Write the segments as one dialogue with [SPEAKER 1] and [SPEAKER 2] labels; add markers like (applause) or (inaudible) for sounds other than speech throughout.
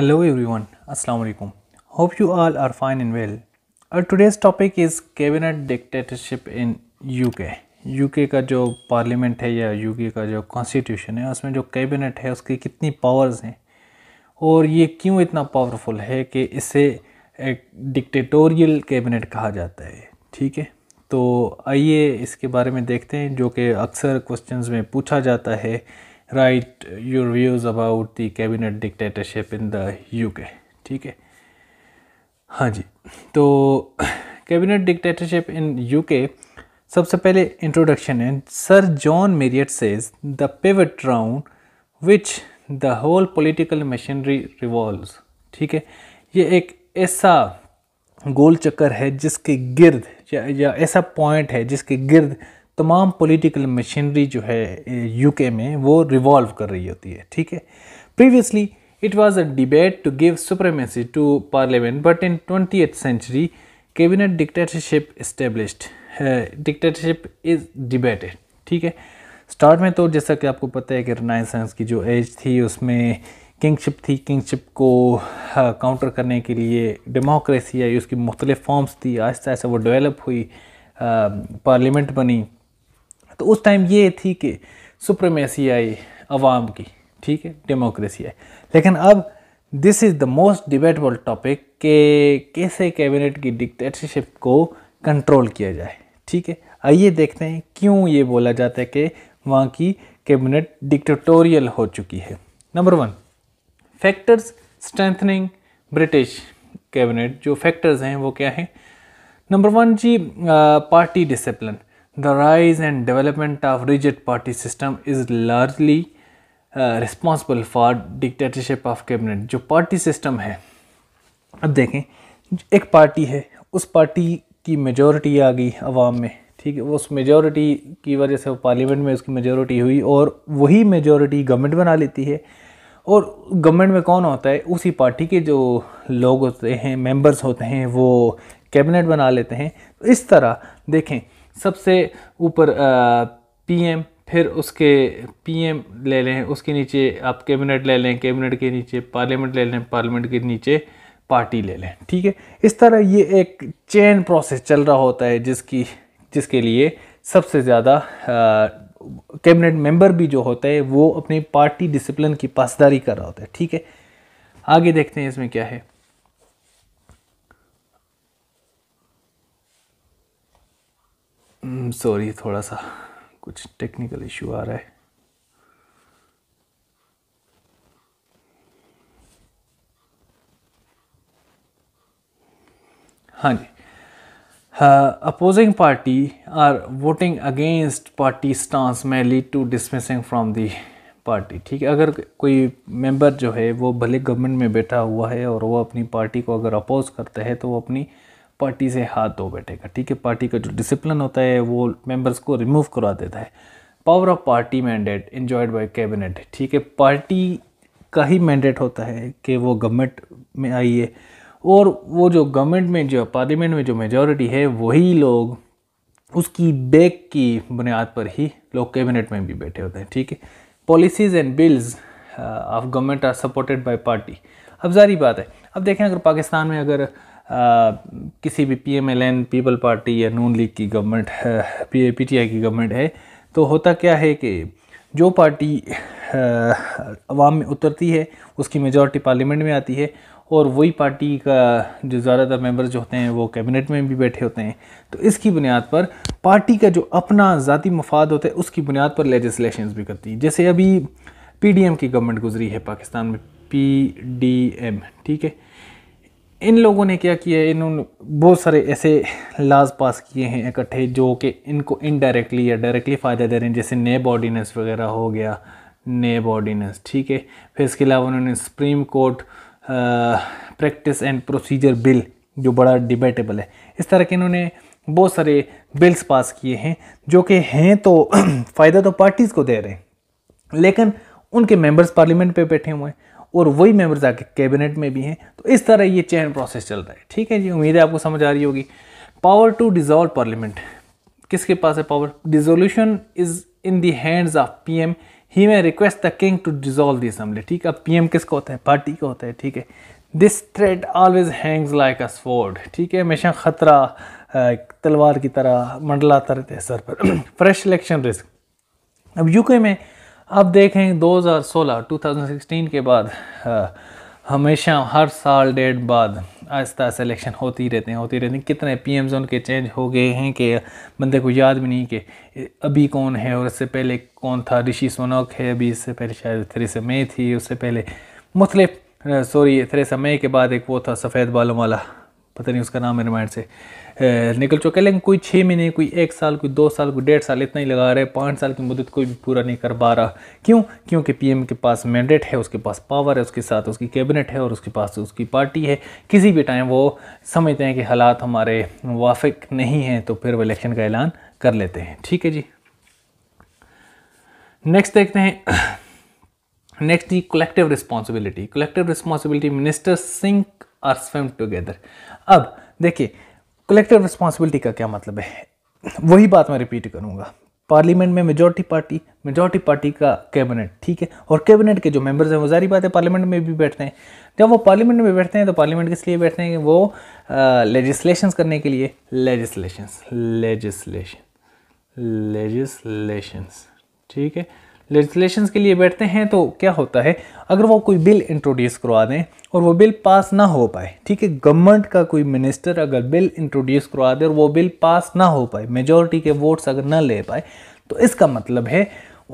[SPEAKER 1] Hello everyone, Assalamu alaikum. Hope you all are fine and well. Our today's topic is cabinet dictatorship in UK. UK का जो parliament है या UK का जो constitution है उसमें जो कैबिनेट है उसकी कितनी पावर्स हैं और ये क्यों इतना पावरफुल है कि इसे एक डिक्टेटोरियल कैबिनेट कहा जाता है ठीक है तो आइए इसके बारे में देखते हैं जो कि अक्सर क्वेश्चंस में पूछा जाता है write your views about the cabinet dictatorship in the UK ठीक है हाँ जी तो कैबिनेट डिक्टेटरशिप इन यूके सबसे पहले इंट्रोडक्शन है sir John Marriott says the pivot round which the whole political machinery revolves ठीक है ये एक ऐसा गोल चक्कर है जिसके गिर्द या ऐसा पॉइंट है जिसके गिर्द तमाम पॉलिटिकल मशीनरी जो है यूके में वो रिवॉल्व कर रही होती है ठीक है previously it was a debate to give supremacy to parliament but in twenty century cabinet dictatorship established dictatorship is debated ठीक है स्टार्ट में तो जैसा कि आपको पता है कि रनाइसेंस की जो एज थी उसमें किंगशिप थी किंगशिप को काउंटर हाँ, करने के लिए डेमोक्रेसी आई उसकी मुख्तलिफ फॉर्म्स थी आहिस्ता आहिस्ता वो डेवलप हुई पार्लियामेंट बनी तो उस टाइम ये थी कि सुप्रीमेसी आई अवाम की ठीक है डेमोक्रेसी आई लेकिन अब this is the most debatable topic के कैसे कैबिनेट की डिक्टेटरशिप को कंट्रोल किया जाए ठीक है आइए देखते हैं क्यों ये बोला जाता है कि वहाँ की कैबिनेट डिक्टोरियल हो चुकी है number one factors strengthening British cabinet जो फैक्टर्स हैं वो क्या हैं नंबर वन जी party discipline the rise and development of rigid party system is largely responsible for dictatorship of cabinet जो पार्टी सिस्टम है अब देखें एक पार्टी है उस पार्टी की मेजॉरिटी आ गई आवाम में ठीक है उस मेजोरिटी की वजह से वो पार्लियामेंट में उसकी मेजॉरिटी हुई और वही मेजोरिटी गवर्नमेंट बना लेती है और गवर्नमेंट में कौन होता है उसी पार्टी के जो लोग होते हैं मेंबर्स होते हैं वो कैबिनेट बना लेते हैं तो इस तरह देखें सबसे ऊपर पीएम फिर उसके पीएम ले लें उसके नीचे आप कैबिनेट ले लें कैबिनेट के नीचे पार्लियामेंट ले लें पार्लियामेंट के नीचे पार्टी ले लें ठीक है इस तरह ये एक चेन प्रोसेस चल रहा होता है जिसकी जिसके लिए सबसे ज़्यादा कैबिनेट मेंबर भी जो होते हैं वो अपनी पार्टी डिसिप्लिन की पासदारी कर रहा होता है ठीक है आगे देखते हैं इसमें क्या है सॉरी hmm, थोड़ा सा कुछ टेक्निकल इशू आ रहा है हाँ जी opposing party are voting against party stance में lead to dismissing from the party ठीक है अगर कोई मेंबर जो है वो भले गवर्नमेंट में बैठा हुआ है और वो अपनी पार्टी को अगर अपोज करते हैं तो वो अपनी uh, पार्टी से हाथ धो बैठेगा ठीक है पार्टी का जो डिसिप्लिन होता है वो मेंबर्स को रिमूव करवा देता है power of party mandate enjoyed by cabinet ठीक है पार्टी का ही मैंडेट होता है कि वो गवर्नमेंट में आइए और वो जो गवर्नमेंट में जो पार्लियामेंट में जो मेजॉरिटी है वही लोग उसकी बैक की बुनियाद पर ही लोग कैबिनेट में भी बैठे होते हैं ठीक है policies and bills of government are supported by party अब जारी बात है अब देखें अगर पाकिस्तान में अगर किसी भी P M L N people party या नून लीग की government P P T I की गवर्नमेंट है तो होता क्या है कि जो पार्टी आवाम में उतरती है उसकी मेजॉरिटी पार्लियामेंट में आती है और वही पार्टी का जो ज़्यादातर मेंबर जो होते हैं वो कैबिनेट में भी बैठे होते हैं तो इसकी बुनियाद पर पार्टी का जो अपना ज़ाती मफाद होता है उसकी बुनियाद पर लेजिस्लेशन भी करती हैं जैसे अभी पी डी एम की गवर्नमेंट गुजरी है पाकिस्तान में पी डी एम ठीक है इन लोगों ने क्या किया इन्होंने बहुत सारे ऐसे लाज पास किए हैं इकट्ठे जो कि इनको इनडायरेक्टली या डायरेक्टली फ़ायदा दे रहे हैं जैसे नेब ऑर्डीनेंस वगैरह हो गया नेब ऑर्डीनेंस ठीक है फिर इसके अलावा उन्होंने supreme court practice and procedure bill जो बड़ा डिबेटेबल है इस तरह के इन्होंने बहुत सारे बिल्स पास किए हैं जो कि हैं तो (clears throat) फ़ायदा तो पार्टीज़ को दे रहे हैं लेकिन उनके मेंबर्स पार्लियामेंट पे बैठे हुए हैं और वही मेम्बर्स आके कैबिनेट में भी हैं तो इस तरह ये चैन प्रोसेस चल रहा है ठीक है जी उम्मीद है आपको समझ आ रही होगी पावर टू डिज़ोल्व पार्लियामेंट किसके पास है power dissolution is in the hands of P M he may request the king to dissolve the assembly ठीक है पी एम किसका होता है पार्टी का होता है ठीक है this thread always hangs like a sword ठीक है हमेशा खतरा तलवार की तरह मंडलाता रहते हैं सर पर फ्रेश इलेक्शन रिस्क अब यूके में अब देखें 2016 2016 के बाद आ, हमेशा हर साल डेढ़ बाद आहिस्ता आहिस्ता इलेक्शन होती रहते हैं होती रहती हैं कितने पी एम जोन उनके चेंज हो गए हैं कि बंदे को याद भी नहीं कि अभी कौन है और इससे पहले कौन था ऋषि सोनक है अभी इससे पहले शायद थ्रेसा मई थी उससे पहले मुख्तलिफ सॉरी थ्रेसा मई के बाद एक वो था सफ़ेद बालों वाला पता नहीं उसका नाम मेरे माइंड से निकल चुका है लेकिन कोई छः महीने कोई एक साल कोई दो साल कोई डेढ़ साल इतना ही लगा रहे पाँच साल की मुदत कोई भी पूरा नहीं कर पा रहा क्यों क्योंकि पीएम के पास मैंडेट है उसके पास पावर है उसके साथ उसकी कैबिनेट है और उसके पास उसकी पार्टी है किसी भी टाइम वो समझते हैं कि हालात हमारे वाफिक नहीं हैं तो फिर वो इलेक्शन का ऐलान कर लेते हैं ठीक है जी नेक्स्ट देखते हैं नेक्स्ट जी collective responsibility collective responsibility minister sink or swim together अब देखिए कलेक्टिव रिस्पॉन्सिबिलिटी का क्या मतलब है वही बात मैं रिपीट करूँगा पार्लियामेंट में मेजोरिटी पार्टी मेजोरिटी पार्टी का कैबिनेट ठीक है और कैबिनेट के जो मेंबर्स हैं वो जारी बात है पार्लियामेंट में भी बैठते हैं जब वो पार्लियामेंट में बैठते हैं तो पार्लियामेंट किस लिए बैठते हैं वो लेजिस्लेशंस करने के लिए लेजिस्लेशंस लेजिस्लेशन लेजिस्लेशंस ठीक है लेजिस्लेशन के लिए बैठते हैं तो क्या होता है अगर वो कोई बिल इंट्रोड्यूस करवा दें और वो बिल पास ना हो पाए ठीक है गवर्नमेंट का कोई मिनिस्टर अगर बिल इंट्रोड्यूस करवा दे और वो बिल पास ना हो पाए मेजोरिटी के वोट्स अगर ना ले पाए तो इसका मतलब है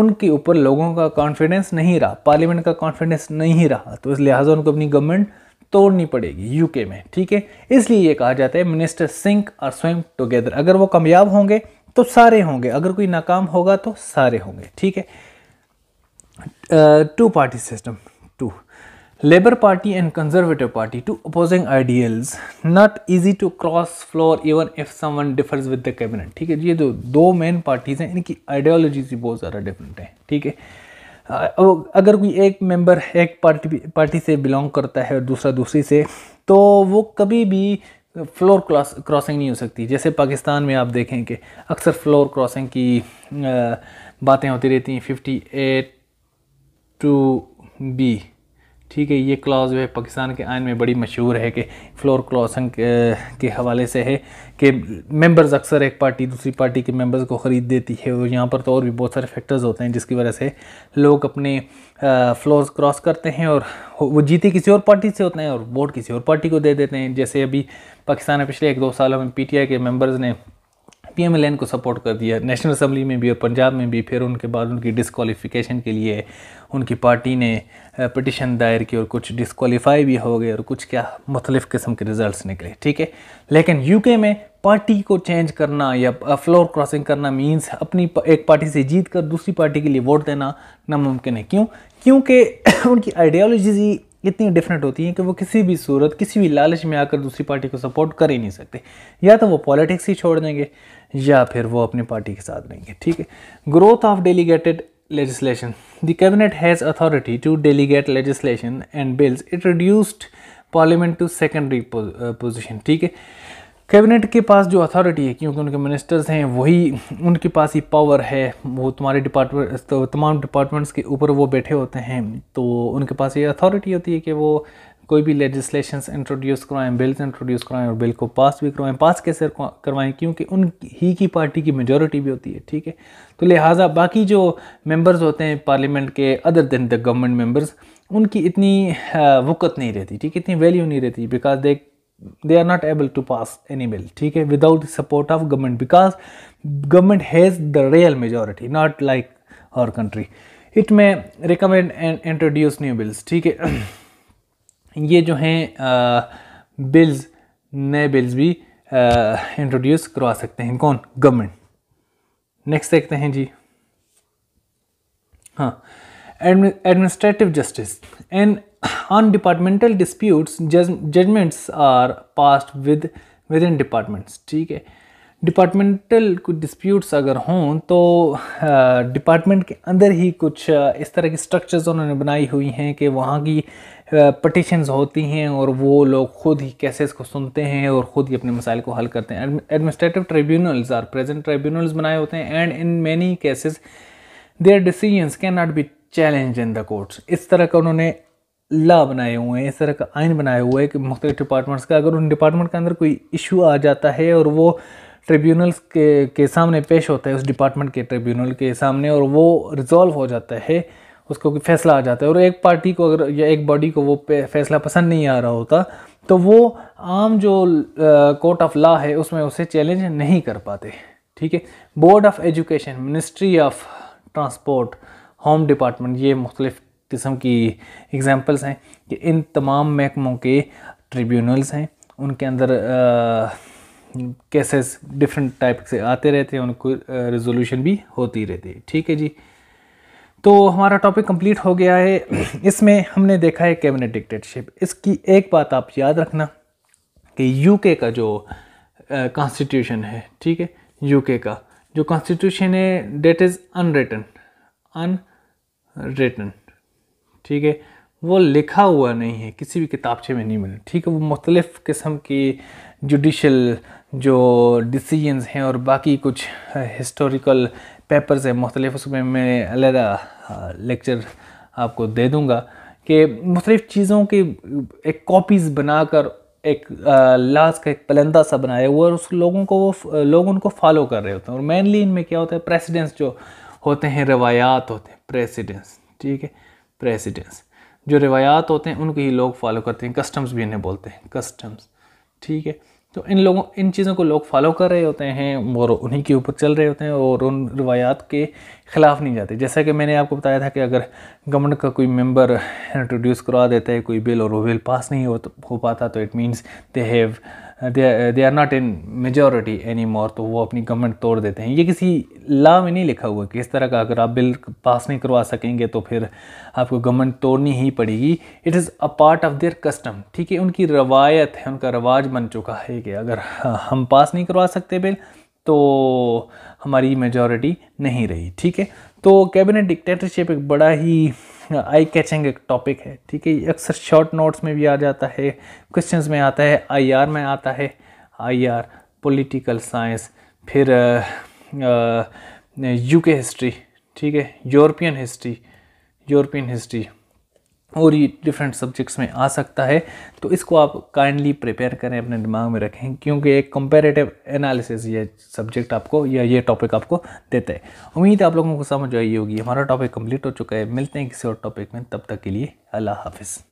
[SPEAKER 1] उनके ऊपर लोगों का कॉन्फिडेंस नहीं रहा पार्लियामेंट का कॉन्फिडेंस नहीं रहा तो इस लिहाजा उनको अपनी गवर्नमेंट तोड़नी पड़ेगी यूके में ठीक है इसलिए ये कहा जाता है मिनिस्टर सिंक और स्वयं टुगेदर अगर वो कामयाब होंगे तो सारे होंगे अगर कोई नाकाम होगा तो सारे होंगे ठीक है Uh, two party system two labor party and conservative party two opposing ideals not easy to cross floor even if someone differs with the cabinet ठीक है ये जो दो मेन पार्टीज हैं इनकी आइडियोलॉजीज भी बहुत ज़्यादा डिफरेंट है ठीक है uh, अगर कोई एक मेंबर एक पार्टी पार्टी से बिलोंग करता है और दूसरा दूसरी से तो वो कभी भी फ्लोर क्रॉस क्रॉसिंग नहीं हो सकती जैसे पाकिस्तान में आप देखें कि अक्सर फ्लोर क्रॉसिंग की uh, बातें होती रहती हैं फिफ्टी एट टू बी ठीक है ये क्लॉज जो है पाकिस्तान के आयन में बड़ी मशहूर है कि फ्लोर क्लॉसन के हवाले से है कि मेंबर्स अक्सर एक पार्टी दूसरी पार्टी के मेंबर्स को ख़रीद देती है और यहाँ पर तो और भी बहुत सारे फैक्टर्स होते हैं जिसकी वजह से लोग अपने फ्लोर्स क्रॉस करते हैं और वो जीते किसी और पार्टी से होते हैं और वोट किसी और पार्टी को दे देते हैं जैसे अभी पाकिस्तान में पिछले एक दो सालों में पी के मेम्बर्स ने पी एम एल एन को सपोर्ट कर दिया नेशनल असम्बली में भी और पंजाब में भी फिर उनके बाद उनकी डिसकॉलीफिकेशन के लिए उनकी पार्टी ने पटिशन दायर की और कुछ डिसकॉलीफाई भी हो गए और कुछ क्या मुख्तफ किस्म के रिज़ल्ट निकले ठीक है लेकिन यूके में पार्टी को चेंज करना या फ्लोर क्रॉसिंग करना मींस अपनी एक पार्टी से जीत कर दूसरी पार्टी के लिए वोट देना नामुमकिन है क्यों क्योंकि (coughs) उनकी आइडियोलॉजीज ही इतनी डिफरेंट होती हैं कि वो किसी भी सूरत किसी भी लालच में आकर दूसरी पार्टी को सपोर्ट कर ही नहीं सकते या तो वो पॉलिटिक्स ही छोड़ देंगे या फिर वो अपनी पार्टी के साथ रहेंगे ठीक है growth of delegated legislation. The cabinet has authority to delegate legislation and bills. It reduced parliament to secondary position. ठीक है कैबिनेट के पास जो अथॉरिटी है क्योंकि उनके मिनिस्टर्स हैं वही उनके पास ही पावर है वो तुम्हारे डिपार्टमेंट तो तमाम डिपार्टमेंट्स के ऊपर वो बैठे होते हैं तो उनके पास ये अथॉरिटी होती है कि वो कोई भी लेजिस्लेशन इंट्रोड्यूस करवाएं बिल्स इंट्रोड्यूस करवाएं और बिल को पास भी करवाएं पास कैसे करवाएं क्योंकि उन ही की पार्टी की मेजोरिटी भी होती है ठीक है तो लिहाजा बाकी जो मेंबर्स होते हैं पार्लियामेंट के other than the government members उनकी इतनी वक़त नहीं रहती ठीक है इतनी वैल्यू नहीं रहती because they they are not able to pass any bill ठीक है without support of government because government has the real majority not like our country it it recommend and introduce new bills ठीक है (clears throat) ये जो हैं bills नए bills भी introduce करवा सकते हैं कौन गवर्नमेंट नेक्स्ट देखते हैं जी हाँ administrative justice and departmental disputes judgments are are with within departments ठीक है डिपार्टमेंटल कुछ डिस्प्यूट्स अगर हों तो डिपार्टमेंट के अंदर ही कुछ इस तरह की स्ट्रक्चर्स उन्होंने बनाई हुई हैं कि वहाँ की पटिशन्स होती हैं और वो लोग खुद ही केसेस को सुनते हैं और ख़ुद ही अपने मसाइल को हल करते हैं administrative tribunals are present tribunals बनाए होते हैं and in many cases their decisions can not be challenge in the courts इस तरह का उन्होंने ला बनाए हुए हैं इस तरह का आइन बनाए हुए हैं कि मुख्तलिफ डिपार्टमेंट्स का अगर उन डिपार्टमेंट के अंदर कोई इशू आ जाता है और वो ट्रिब्यूनल्स के के सामने पेश होता है उस डिपार्टमेंट के ट्रिब्यूनल के सामने और वो रिजॉल्व हो जाता है उसको फैसला आ जाता है और एक पार्टी को अगर या एक बॉडी को वो फैसला पसंद नहीं आ रहा होता तो वो आम जो कोर्ट ऑफ लॉ है उसमें उसे चैलेंज नहीं कर पाते ठीक है board of education ministry of transport home department ये मुख्तलिफ़ किस्म की एग्ज़ाम्पल्स हैं कि इन तमाम महकमों के ट्रिब्यूनल्स हैं उनके अंदर केसेस डिफरेंट टाइप से आते रहते हैं उनको रिजोल्यूशन भी होती रहती है ठीक है जी तो हमारा टॉपिक कंप्लीट हो गया है इसमें हमने देखा है कैबिनेट डिक्टेटशिप इसकी एक बात आप याद रखना कि यूके का जो कॉन्स्टिट्यूशन है ठीक है यूके का जो कॉन्स्टिट्यूशन है डेट इज़ अनरिटन अनरिटन ठीक है वो लिखा हुआ नहीं है किसी भी किताबचे में नहीं मिला ठीक है वो मुख्तलिफ़ किस्म की जुडिशल जो डिसीजंस हैं और बाकी कुछ हिस्टोरिकल पेपर्स हैं मुख्तलिफ उसमें मैं अलहदा लेक्चर आपको दे दूँगा कि मुख्तलिफ़ चीज़ों की एक कॉपीज़ बनाकर एक लाज का एक पलंदा सा बनाया हुआ और उस लोगों को वो लोग उनको फॉलो कर रहे होते हैं और मेनली इनमें क्या होता है प्रेसिडेंस जो होते हैं रवायात होते हैं प्रेसिडेंस ठीक है प्रेसिडेंस जो रवायात होते हैं उनको ही लोग फॉलो करते हैं कस्टम्स भी इन्हें बोलते हैं कस्टम्स ठीक है तो इन लोगों इन चीज़ों को लोग फॉलो कर रहे होते हैं और उन्हीं के ऊपर चल रहे होते हैं और उन रवायात के ख़िलाफ़ नहीं जाते जैसा कि मैंने आपको बताया था कि अगर गवर्नमेंट का कोई मेंबर इंट्रोड्यूस करवा देता है कोई बिल और वो बिल पास नहीं हो तो हो पाता तो it means they have they are not in majority any more तो वो अपनी गवर्नमेंट तोड़ देते हैं ये किसी ला में नहीं लिखा हुआ कि इस तरह का अगर आप बिल पास नहीं करवा सकेंगे तो फिर आपको गवर्नमेंट तोड़नी ही पड़ेगी it is a part of their custom ठीक है उनकी रवायत है उनका रवाज बन चुका है कि अगर हम पास नहीं करवा सकते बिल तो हमारी मेजॉरिटी नहीं रही ठीक है तो कैबिनेट डिक्टेटरशिप एक बड़ा ही आई कैचिंग एक टॉपिक है ठीक है अक्सर शॉर्ट नोट्स में भी आ जाता है क्वेश्चंस में आता है आईआर में आता है आईआर पॉलिटिकल साइंस फिर यूके हिस्ट्री ठीक है यूरोपियन हिस्ट्री यूरोपियन हिस्ट्री और ये डिफरेंट सब्जेक्ट्स में आ सकता है तो इसको आप काइंडली प्रिपेयर करें अपने दिमाग में रखें क्योंकि एक कंपेरेटिव एनालिसिस ये सब्जेक्ट आपको या ये टॉपिक आपको देता है उम्मीद है आप लोगों को समझ आई होगी हमारा टॉपिक कंप्लीट हो चुका है मिलते हैं किसी और टॉपिक में तब तक के लिए अल्लाह हाफिज़